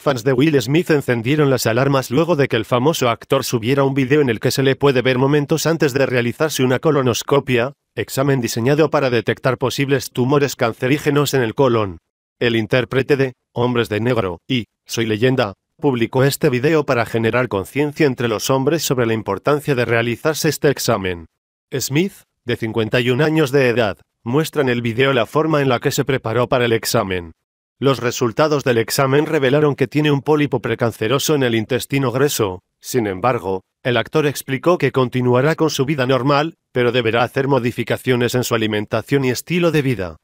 Fans de Will Smith encendieron las alarmas luego de que el famoso actor subiera un video en el que se le puede ver momentos antes de realizarse una colonoscopia, examen diseñado para detectar posibles tumores cancerígenos en el colon. El intérprete de Hombres de Negro y Soy Leyenda publicó este video para generar conciencia entre los hombres sobre la importancia de realizarse este examen. Smith, de 51 años de edad, muestra en el video la forma en la que se preparó para el examen. Los resultados del examen revelaron que tiene un pólipo precanceroso en el intestino grueso. Sin embargo, el actor explicó que continuará con su vida normal, pero deberá hacer modificaciones en su alimentación y estilo de vida.